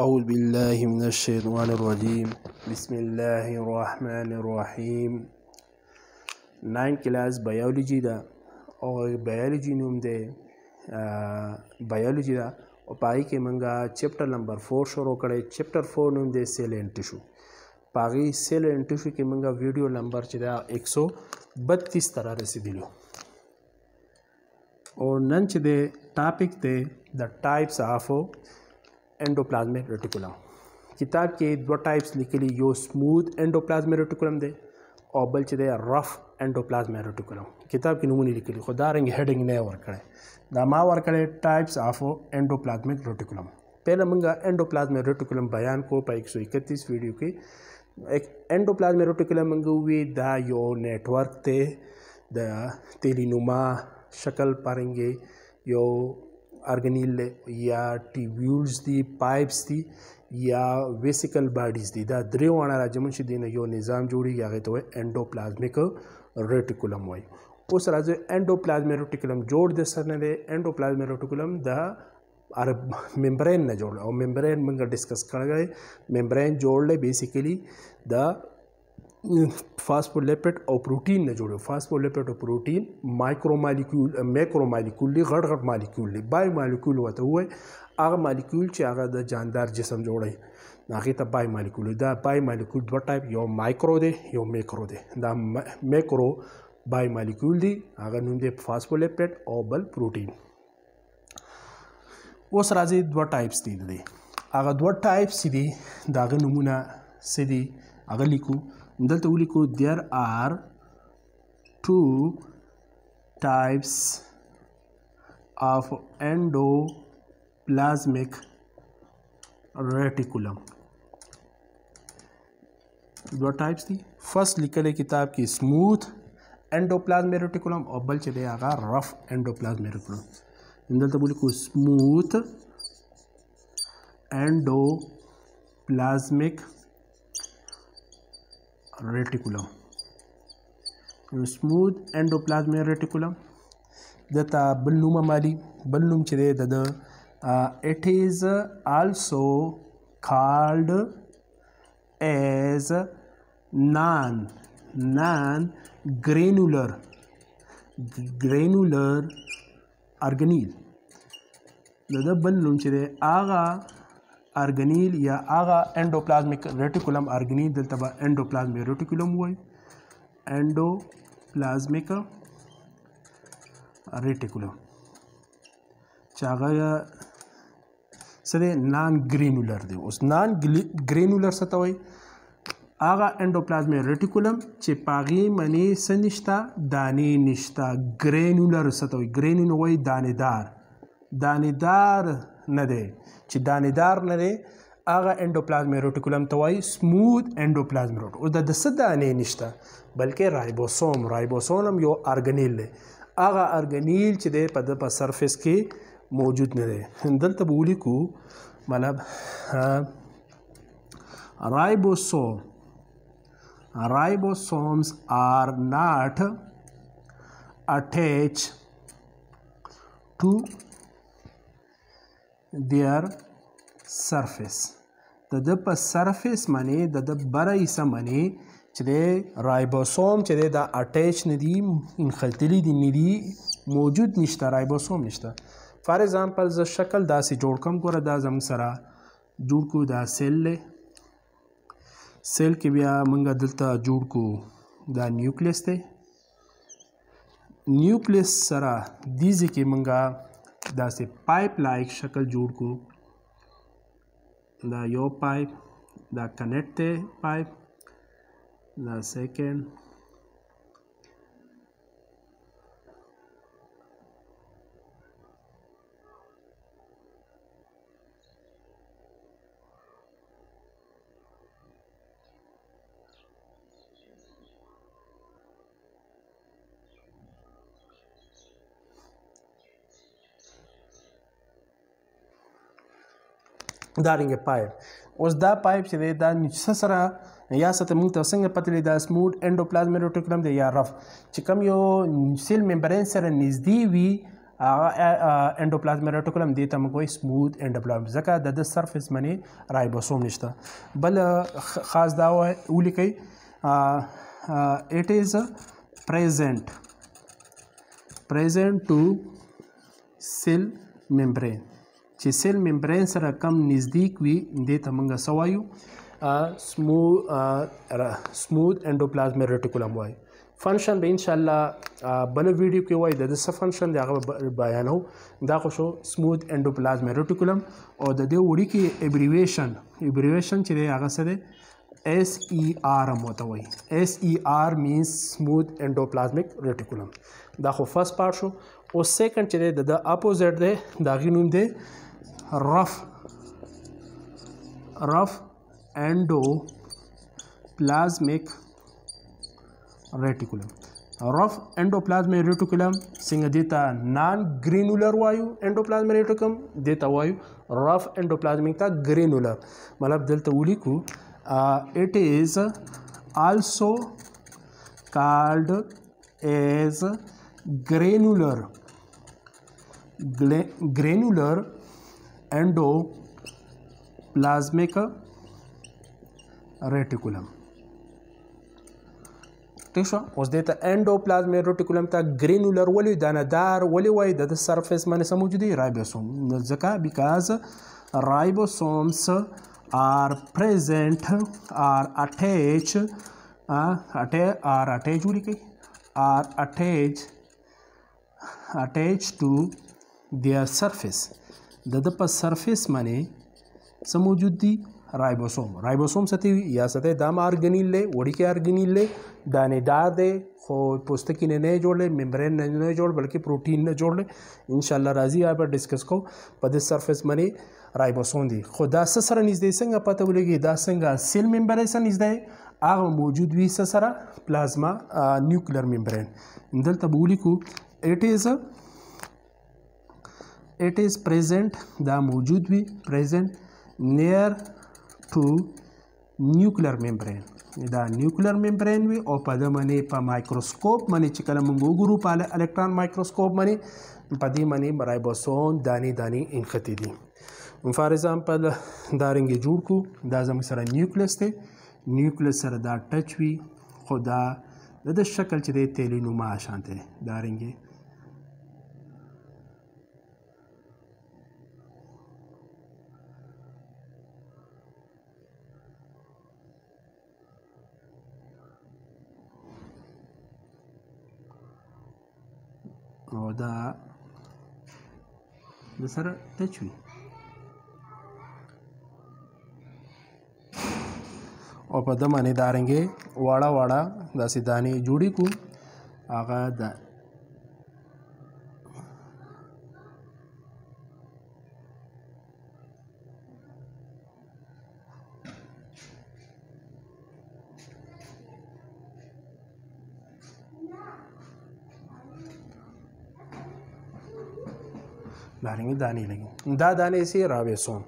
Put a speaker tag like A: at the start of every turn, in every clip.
A: أعوذ بالله من الشيطان الرجيم بسم الله الرحمن الرحیم ناین کلاس بایولوژي ده او بایولوژي نوم دی بایولوژي ده او پای کې منګه چپټر نمبر 4 شروع کړی چپټر 4 نوم دی سیل اینڈ ټیشو پاغي سیل اینڈ ټیشو کې منګه ویډیو نمبر چې دا 132 تر رسیدلو او نن چې دی ټاپک دی د ټایپس اف endoplasmic reticulum किताब के दो टाइप्स लिखेली यो स्मूथ एंडोप्लाज्मिक रेटिकुलम दे और बल्च दे रफ एंडोप्लाज्मिक रेटिकुलम किताब की नमूनी लिखेली खुदा रंग हेडिंग नए और कड़े दामा और कड़े टाइप्स ऑफ एंडोप्लाज्मिक रेटिकुलम पहले मंगा एंडोप्लाज्मिक रेटिकुलम बयान को पा एक सौ इकतीस वीडियो के एक एंडोप्लाज्मिक रेटिकुलम मंगू हुए दा यो नेटवर्क ते दिली नुमा शक्ल पारेंगे यो ارګنیل یا ټیبیولز دي پایپس دي یا ویسیکل باډیز دي دا درې وانه راجمن شي دینه یو نظام جوړیږي هغه ته انډوپلازمیک ریټیکولم وایي اوس راځي انډوپلازمیک ریټیکولم جوړ د سره نه دی انډوپلازمیک ریټیکولم د ار ممبرین نه جوړ او ممبرین موږ ډیسکس کړی ممبرین جوړل بیسیکلی د فاسفولیپټ او پروټین نه جوړو فاسفولیپټ او پروټین مایکرو مالیکول میکرو مالیکول لري غټ غټ مالیکول لري بای مالیکول وته وای هغه مالیکول چې هغه د جاندار جسم جوړي هغه ته بای مالیکول دا بای مالیکول دوه ټایپ یو مایکرو دی یو میکرو دی دا میکرو بای مالیکول دی هغه نوم دی فاسفولیپټ او بل پروټین اوس راځي دوه ټایپس دي دي هغه دوه ټایپس دي دا غو نمونه سدي هغه لیکو dalta there there are two types of endoplasmic reticulum दो टाइप्स थी फर्स्ट निकले किताब की स्मूथ एंडोप्लाज्म रेटिकुलम और बल चले आगा रफ एंडोप्लाज्म रेटिकुलम इंदल तो बोले को smooth endoplasmic reticulum smooth endoplasmic reticulum د تا بل نوم مالي بل نوم چې د د it is also called as non non granular granular organelle د د بل نوم چې دی هغه ارګنیل یا هغه انډوپلازمیک ریټیکولم ارګنیل دلته به انډوپلازمیک ریټیکولم وای انډوپلازمیک ریټیکولم چې هغه سره نان ګرینولر دی اوس نان ګرینولر څه ته وای اغه انډوپلازمیک ریټیکولم چې پاغي منی سنشتا دانی نشتا ګرینولر څه ته وای ګرینول وای دانیدار دانیدار نه دی چې دانیدار نه دی هغه انډوپلازمیک رټیکولم ته وایي سموث انډوپلازمیک رټ او د څه دانې نشته بلکې رایبوسوم رایبوسوم یو ارګنیل دی هغه ارګنیل چې دی په د سرفیس کې موجود نه دی دلته به ولیکو مطلب ribosome ribosomes are not attached to their surface د د په surface معنی د د بره حصہ معنی چې د رایبوسوم چې د اٹیچ ندي انخلتلی دي ندي موجود نشته رایبوسوم نشته فار ایگزامپل ز شکل داسې جوړ کوم ګوره دا زم سره جوړ کو دا سیل له سیل کې بیا مونږ دلته جوړ کو دا نیوکلیس دی نیوکلیس سره دیزی کې مونږه داسې پایپ لایک شکل جوړ کو دا یو پایپ دا کنیکټ دی پایپ دا سیکنډ دارنګه پایپ اوس دا پایپ چې دی دا نشه سره یا ست موږ ته څنګه پته لید دا سموټ انډوپلازمیک روټیکولم دی یا رف چې کوم یو سیل ممبرین سره نږدې وي هغه انډوپلازمیک روټیکولم دی ته موږ وایي سموث انډوپلازم ځکه د د سرفیس منی رایبوسوم نشته بل خاص دا وایي ولیکي it is present present to cell membrane چې سیل ممبرین سره کم نزدیک وي دې ته موږ سوایو سموث سموث انډوپلازمیک ریټیکولم وایو فنکشن به ان شاء الله بل ویډیو کې وای د څه فنکشن دی هغه بیانو دا خو شو سموث انډوپلازمیک ریټیکولم او د دې وړي کې ایبریویشن ایبریویشن چې دی هغه څه دی اس ای آر مو وای اس ای آر مینز سموث انډوپلازمیک ریټیکولم دا خو فرست پارت شو او سیکنډ چې دی د اپوزټ دی دا غي نوم دی rough rough endoplasmic reticulum rough endoplasmic reticulum सिंह देता non granular वायु endoplasmic reticulum देता वायु rough endoplasmic था granular मतलब दिल तो उलिकू it is also called as granular granular endoplasmic reticulum ठीक शो उस दे एंडोप्लाज्मिक रेटिकुलम का ग्रेनुलर वोली दानादार वोली वाई द सरफेस माने समझदी राइबोसोम जका because ribosomes are present are attach अटे आर अटैच हो रही are attach attach to their surface د د په سرفیس باندې څه موجود دي رایبوسوم رایبوسوم څه دی یا څه دی دا مارګنیل له وړیکې ارګنیل له دانه دار دی خو پوستکی نه نه جوړل ممبرین نه نه جوړ بلکې پروتین نه جوړل ان شاء الله راځي اوبه ډیسکس کو په د سرفیس باندې رایبوسوم دي خو دا څه سره نږدې څنګه پته ولګي دا څنګه سیل ممبرین سره نږدې هغه موجود وي سره پلازما نیوکلر ممبرین دلته بولیکو اټ از it is present دا موجود وي present near to nuclear membrane دا نیوکلر ممبرین وي او په د باندې په مایکروسکوپ باندې چې کله موږ وګورو په الکترون مایکروسکوپ باندې په دې باندې رایبوسوم دانی دانی انختی دي فار ایگزامپل دا رنګ جوړ کو دا زموږ سره نیوکلس دی نیوکلس سره دا ټچ وي خو دا د شکل چې دی تیلینوما شانته دی دا رنګ دا د سره ټچ وي او په دمانه دارنګې واړه واړه داسې دانې جوړې کو هغه د नारंगे दाने लगे दा दाने से रावेसोम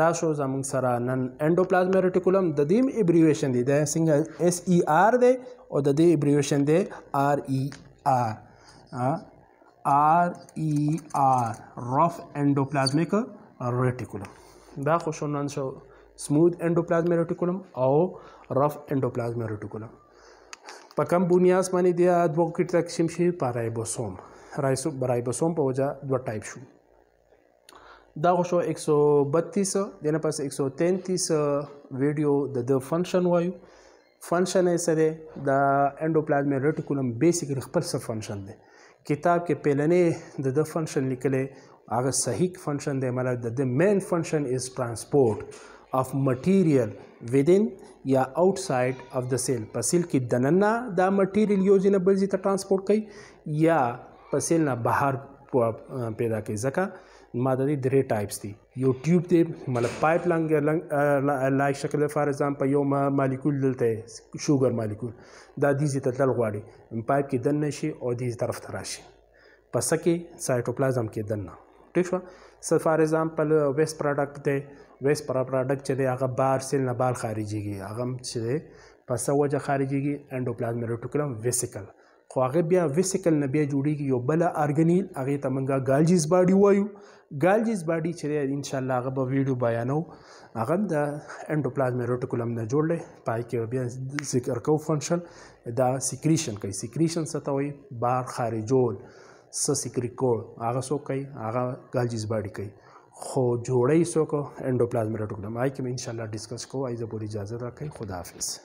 A: दा शो जमंग सरा नन एंडोप्लाज्मा रेटिकुलम ददीम इब्रिवेशन दी दे सिंग एस ई e आर दे और ददी इब्रिवेशन दे R E R R E R rough endoplasmic reticulum दा खुश नन शो स्मूथ एंडोप्लाज्मा रेटिकुलम और रफ एंडोप्लाज्मा रेटिकुलम पकम बुनियास मानी दिया दो किट तक शिमशी पा रायबोसोम रायसो रायबोसोम दो टाइप शू دا شو 132 دنه پس 133 ویډیو د د فنکشن وایو فنکشن یې سره د انډوپلازم ریټیکولم بیسیکلی خپل څه فنکشن دی کتاب کې پهلنې د د فنکشن لیکلې هغه صحیح فنکشن دی مله د مین فنکشن از ترانسپورت of material within یا outside of the cell په سیل کې دننه دا مټیریل یو ځینه بل ځای ته ترانسپورت کوي یا په سیل نه بهر پیدا کوي ځکه ما د دې درې ټایپس دي یو ټیوب دی مطلب پایپ لنګ لایک شکل فار ایگزامپل یو مالیکول دلته شوګر مالیکول دا دې ته تل غواړي پایپ کې دن نشي او دې طرف ته راشي پس کې سایټوپلازم کې دن ټیک شو سر فار ایگزامپل ویس پروډکټ دی ویس پر پروډکټ چې دی هغه بار سیل نه بار خارجيږي هغه چې پس وجه خارجيږي انډوپلازمیک ریټیکولم ویسیکل خو هغه بیا ویسیکل نه بیا جوړیږي یو بل ارګنیل هغه ته منګه ګالجیز باډي وایو ګالجیز باډي چې ان شاء الله هغه به ویډیو بیانو هغه د انډوپلازمي روټیکولم نه جوړ دی پای کې بیا ذکر کو فنکشن دا سیکریشن کوي سیکریشن څه ته وایي بار خارجول س سیکریکول هغه سو کوي هغه ګالجیز باډي کوي خو جوړی سو کو انډوپلازمي روټیکولم آی کې ان شاء الله ډیسکس کوو ای زه پوری اجازه راکړئ خداحافظ